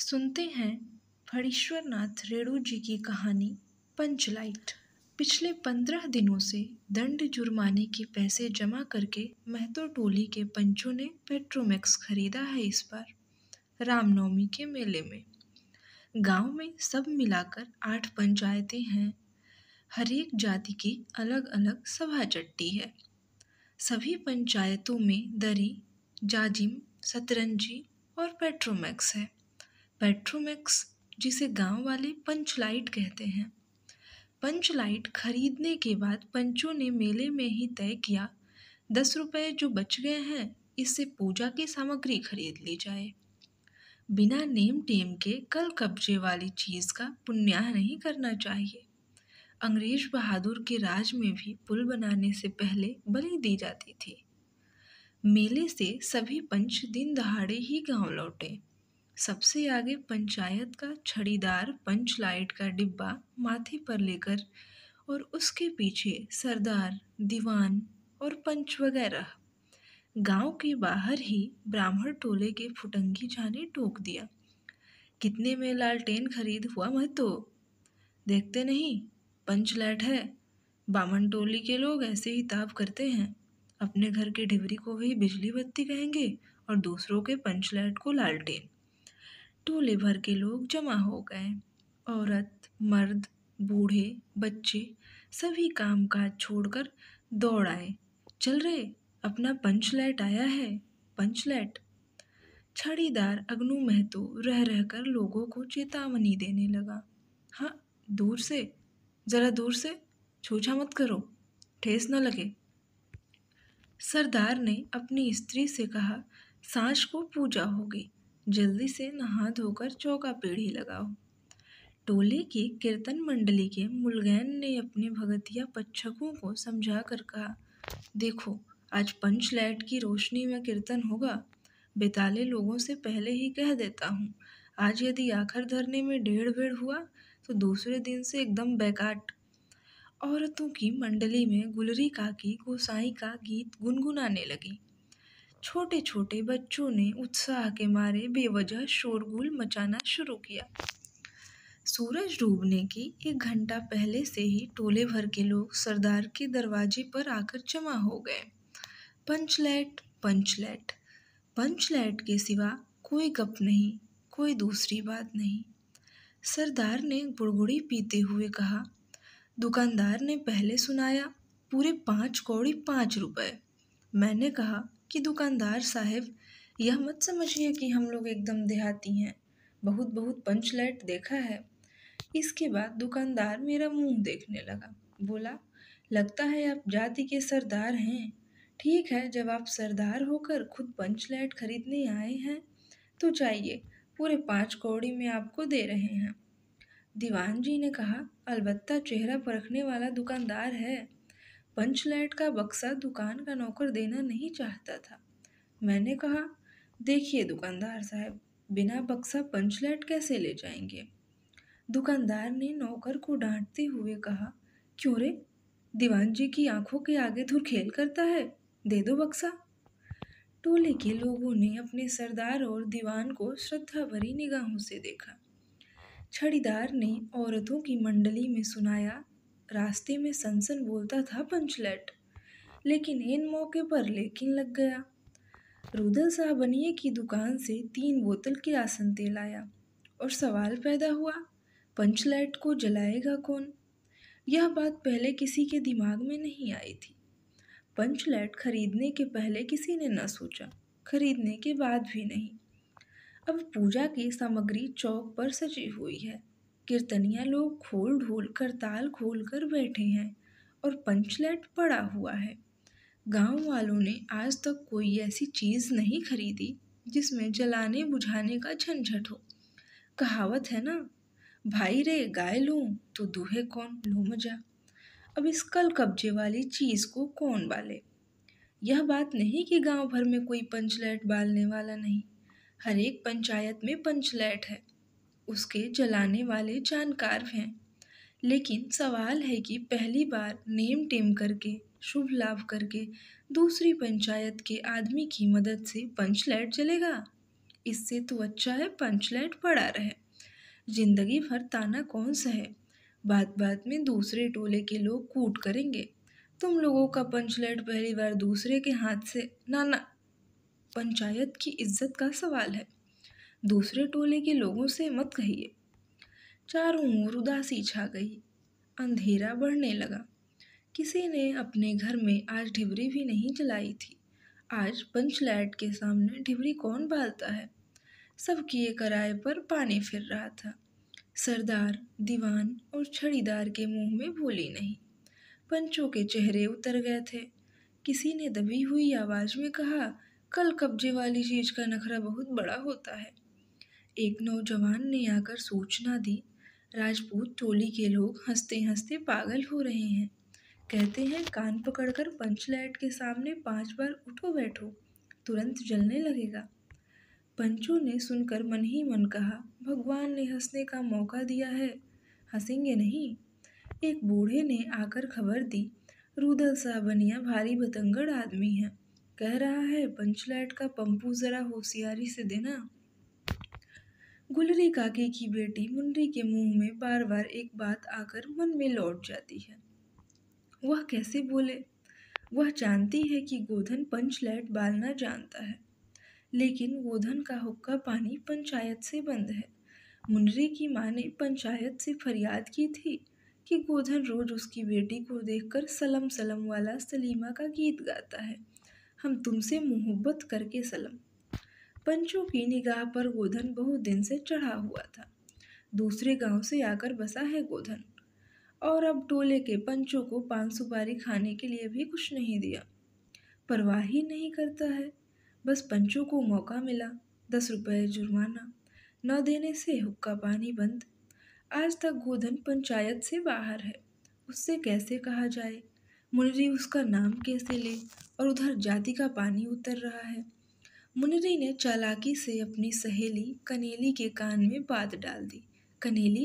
सुनते हैं फणीश्वर नाथ रेणु जी की कहानी पंचलाइट पिछले पंद्रह दिनों से दंड जुर्माने के पैसे जमा करके महतो टोली के पंचों ने पेट्रोमैक्स खरीदा है इस बार रामनवमी के मेले में गांव में सब मिलाकर आठ पंचायतें हैं हरेक जाति की अलग अलग सभा चट्टी है सभी पंचायतों में दरी जाजिम सतरंजी और पेट्रोमैक्स है पेट्रोमैक्स जिसे गांव वाले पंचलाइट कहते हैं पंचलाइट खरीदने के बाद पंचों ने मेले में ही तय किया दस रुपये जो बच गए हैं इससे पूजा की सामग्री खरीद ली जाए बिना नेम टेम के कल कब्जे वाली चीज़ का पुण्याह नहीं करना चाहिए अंग्रेज बहादुर के राज में भी पुल बनाने से पहले बलि दी जाती थी मेले से सभी पंच दिन दहाड़े ही गांव लौटे सबसे आगे पंचायत का छड़ीदार पंच लाइट का डिब्बा माथे पर लेकर और उसके पीछे सरदार दीवान और पंच वगैरह गांव के बाहर ही ब्राह्मण टोले के फुटंगी जाने टोक दिया कितने में लालटेन खरीद हुआ तो देखते नहीं लाइट है बामन टोली के लोग ऐसे ही ताप करते हैं अपने घर के ढिबरी को भी बिजली बत्ती कहेंगे और दूसरों के पंचलाइट को लालटेन टोले तो भर के लोग जमा हो गए औरत मर्द बूढ़े बच्चे सभी काम काज छोड़कर दौड़ आए चल रहे अपना पंचलैट आया है पंचलैट छड़ीदार अग्नु महतो रह रहकर लोगों को चेतावनी देने लगा हाँ दूर से ज़रा दूर से छूछा मत करो ठेस न लगे सरदार ने अपनी स्त्री से कहा सांस को पूजा होगी जल्दी से नहा धोकर चौका ही लगाओ टोले की कीर्तन मंडली के मुलगैन ने अपने भगतिया पच्छकों को समझा कर कहा देखो आज पंच लाइट की रोशनी में कीर्तन होगा बेताले लोगों से पहले ही कह देता हूँ आज यदि आखिर धरने में डेढ़ भेड़ हुआ तो दूसरे दिन से एकदम बैकाट औरतों की मंडली में गुलरी काकी गोसाई का गीत गुनगुनाने लगी छोटे छोटे बच्चों ने उत्साह के मारे बेवजह शोरगुल मचाना शुरू किया सूरज डूबने की एक घंटा पहले से ही टोले भर के लोग सरदार के दरवाजे पर आकर जमा हो गए पंचलैट पंचलैट पंचलैट के सिवा कोई गप नहीं कोई दूसरी बात नहीं सरदार ने गुड़गुड़ी पीते हुए कहा दुकानदार ने पहले सुनाया पूरे पाँच कौड़ी पाँच रुपए मैंने कहा कि दुकानदार साहब यह मत समझिए कि हम लोग एकदम देहाती हैं बहुत बहुत लाइट देखा है इसके बाद दुकानदार मेरा मुंह देखने लगा बोला लगता है आप जाति के सरदार हैं ठीक है जब आप सरदार होकर खुद लाइट खरीदने आए हैं तो चाहिए पूरे पाँच कौड़ी में आपको दे रहे हैं दीवान जी ने कहा अलबत्ता चेहरा परखने वाला दुकानदार है पंचलैट का बक्सा दुकान का नौकर देना नहीं चाहता था मैंने कहा देखिए दुकानदार साहब बिना बक्सा पंचलैट कैसे ले जाएंगे दुकानदार ने नौकर को डांटते हुए कहा क्यों रे दीवान जी की आंखों के आगे धुर खेल करता है दे दो बक्सा टोले के लोगों ने अपने सरदार और दीवान को श्रद्धा भरी निगाहों से देखा छड़ीदार ने औरतों की मंडली में सुनाया रास्ते में सनसन बोलता था पंचलेट लेकिन इन मौके पर लेकिन लग गया रुदल साहब बनिए की दुकान से तीन बोतल आसन तेल आया और सवाल पैदा हुआ पंचलेट को जलाएगा कौन यह बात पहले किसी के दिमाग में नहीं आई थी पंचलेट खरीदने के पहले किसी ने न सोचा खरीदने के बाद भी नहीं अब पूजा की सामग्री चौक पर सजी हुई है कीर्तनिया लोग खोल ढोल कर ताल खोल कर बैठे हैं और पंचलेट पड़ा हुआ है गांव वालों ने आज तक कोई ऐसी चीज़ नहीं खरीदी जिसमें जलाने बुझाने का झंझट हो कहावत है ना भाई रे गाय लूँ तो दूहे कौन लो मजा अब इस कल कब्जे वाली चीज़ को कौन बाले यह बात नहीं कि गांव भर में कोई पंचलैट बालने वाला नहीं हर एक पंचायत में पंचलैट है उसके जलाने वाले जानकार हैं लेकिन सवाल है कि पहली बार नेम टेम करके शुभ लाभ करके दूसरी पंचायत के आदमी की मदद से पंच लाइट जलेगा इससे तो अच्छा है पंच लाइट पड़ा रहे जिंदगी भर ताना कौन सा है बात बात में दूसरे टोले के लोग कूट करेंगे तुम लोगों का पंचलाइट पहली बार दूसरे के हाथ से ना ना पंचायत की इज्जत का सवाल है दूसरे टोले के लोगों से मत कहिए चारों ओर उदासी छा गई अंधेरा बढ़ने लगा किसी ने अपने घर में आज ढिबरी भी नहीं जलाई थी आज पंचलैट के सामने ढिबरी कौन बालता है सब किए कराए पर पानी फिर रहा था सरदार दीवान और छड़ीदार के मुंह में बोली नहीं पंचों के चेहरे उतर गए थे किसी ने दबी हुई आवाज़ में कहा कल कब्जे वाली चीज़ का नखरा बहुत बड़ा होता है एक नौजवान ने आकर सूचना दी राजपूत टोली के लोग हंसते हंसते पागल हो रहे हैं कहते हैं कान पकड़कर पंचलाइट के सामने पांच बार उठो बैठो तुरंत जलने लगेगा पंचों ने सुनकर मन ही मन कहा भगवान ने हंसने का मौका दिया है हंसेंगे नहीं एक बूढ़े ने आकर खबर दी रूदल सा बनिया भारी बतंगड़ आदमी है कह रहा है पंचलाइट का पंपू ज़रा होशियारी से देना गुलरी काके की बेटी मुंडरी के मुंह में बार बार एक बात आकर मन में लौट जाती है वह कैसे बोले वह जानती है कि गोधन पंचलैट बालना जानता है लेकिन गोधन का हुक्का पानी पंचायत से बंद है मुंडरी की माँ ने पंचायत से फरियाद की थी कि गोधन रोज उसकी बेटी को देखकर सलम सलम वाला सलीमा का गीत गाता है हम तुमसे मोहब्बत करके सलम पंचों की निगाह पर गोधन बहुत दिन से चढ़ा हुआ था दूसरे गांव से आकर बसा है गोधन और अब टोले के पंचों को पान सुपारी खाने के लिए भी कुछ नहीं दिया परवाह ही नहीं करता है बस पंचों को मौका मिला दस रुपये जुर्माना न देने से हुक्का पानी बंद आज तक गोधन पंचायत से बाहर है उससे कैसे कहा जाए मुनरी उसका नाम कैसे ले और उधर जाति का पानी उतर रहा है मुनरी ने चालाकी से अपनी सहेली कनेली के कान में बात डाल दी कनेली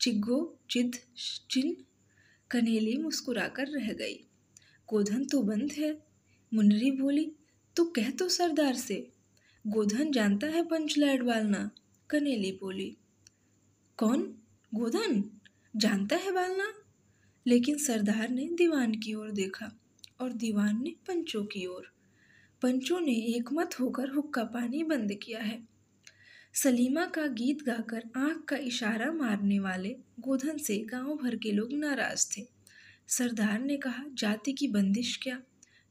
चिग्गो चिद चिन कनेली मुस्कुराकर रह गई गोधन तो बंद है मुनरी बोली तो कह तो सरदार से गोधन जानता है लाइट बालना कनेली बोली कौन गोधन जानता है बालना लेकिन सरदार ने दीवान की ओर देखा और दीवान ने पंचों की ओर पंचों ने एकमत होकर हुक्का पानी बंद किया है सलीमा का गीत गाकर आँख का इशारा मारने वाले गोधन से गांव भर के लोग नाराज़ थे सरदार ने कहा जाति की बंदिश क्या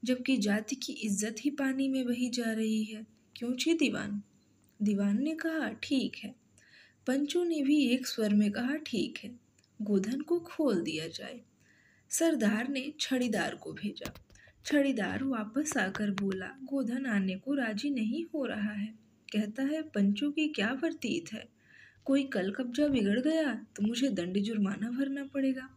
जबकि जाति की इज्जत ही पानी में बही जा रही है क्यों छे दीवान दीवान ने कहा ठीक है पंचों ने भी एक स्वर में कहा ठीक है गोधन को खोल दिया जाए सरदार ने छड़ीदार को भेजा छड़ीदार वापस आकर बोला गोधन आने को राजी नहीं हो रहा है कहता है पंचों की क्या वर्तीत है कोई कल कब्जा बिगड़ गया तो मुझे दंड जुर्माना भरना पड़ेगा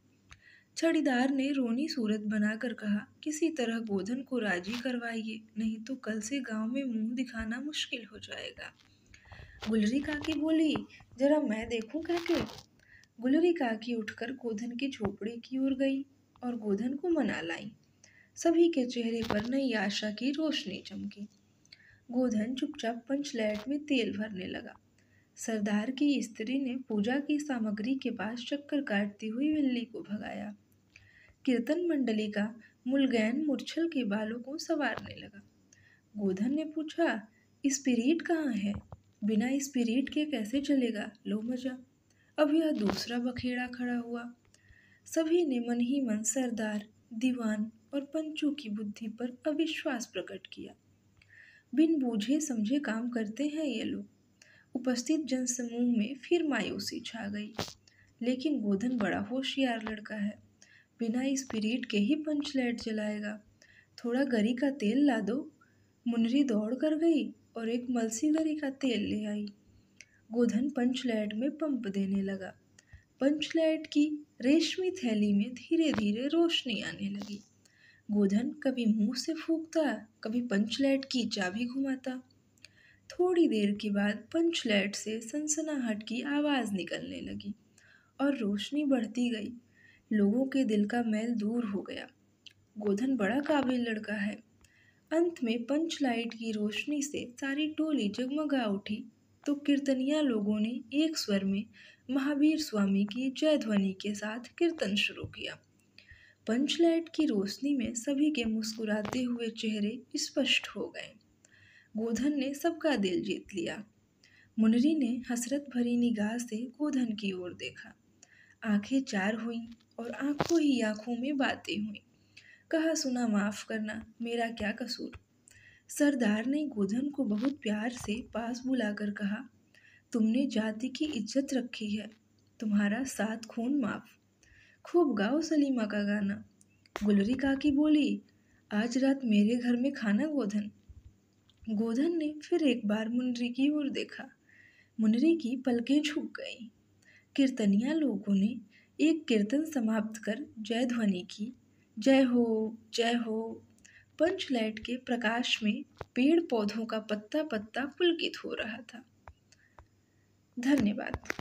छड़ीदार ने रोनी सूरत बनाकर कहा किसी तरह गोधन को राजी करवाइए नहीं तो कल से गांव में मुंह दिखाना मुश्किल हो जाएगा गुलरी काकी बोली जरा मैं देखूं कहके गुलरी काकी उठकर गोधन की झोपड़ी की ओर गई और गोधन को मना लाई सभी के चेहरे पर नई आशा की रोशनी चमकी गोधन चुपचाप पंचलैट में तेल भरने लगा सरदार की स्त्री ने पूजा की सामग्री के पास चक्कर काटती हुई बिल्ली को भगाया कीर्तन मंडली का मुलगैन मुरछल के बालों को संवारने लगा गोधन ने पूछा स्पिरिट कहाँ है बिना स्पिरिट के कैसे चलेगा लो मजा अब यह दूसरा बखेड़ा खड़ा हुआ सभी ने मन ही मन सरदार दीवान और पंचों की बुद्धि पर अविश्वास प्रकट किया बिन बूझे समझे काम करते हैं ये लोग उपस्थित जनसमूह में फिर मायूसी छा गई लेकिन गोधन बड़ा होशियार लड़का है बिना इस पीरियड के ही पंच लाइट जलाएगा थोड़ा गरी का तेल ला दो मुनरी दौड़ कर गई और एक मलसी गरी का तेल ले आई गोधन पंच लाइट में पंप देने लगा पंच लाइट की रेशमी थैली में धीरे धीरे रोशनी आने लगी गोधन कभी मुंह से फूकता कभी पंचलाइट की चाबी घुमाता थोड़ी देर के बाद पंचलैट से सनसनाहट की आवाज़ निकलने लगी और रोशनी बढ़ती गई लोगों के दिल का मैल दूर हो गया गोधन बड़ा काबिल लड़का है अंत में पंचलाइट की रोशनी से सारी टोली जगमगा उठी तो कीर्तनिया लोगों ने एक स्वर में महावीर स्वामी की जय ध्वनि के साथ कीर्तन शुरू किया पंचलाइट की रोशनी में सभी के मुस्कुराते हुए चेहरे स्पष्ट हो गए गोधन ने सबका दिल जीत लिया मुनरी ने हसरत भरी निगाह से गोधन की ओर देखा आंखें चार हुईं और आंखों ही आंखों में बातें हुईं कहा सुना माफ़ करना मेरा क्या कसूर सरदार ने गोधन को बहुत प्यार से पास बुलाकर कहा तुमने जाति की इज्जत रखी है तुम्हारा साथ खून माफ़ खूब गाओ सलीमा का गाना गुलरी काकी बोली आज रात मेरे घर में खाना गोधन गोधन ने फिर एक बार मुनरी की ओर देखा मुनरी की पलकें झुक गईं कीर्तनिया लोगों ने एक कीर्तन समाप्त कर जय ध्वनि की जय हो जय हो पंच लाइट के प्रकाश में पेड़ पौधों का पत्ता पत्ता पुलकित हो रहा था धन्यवाद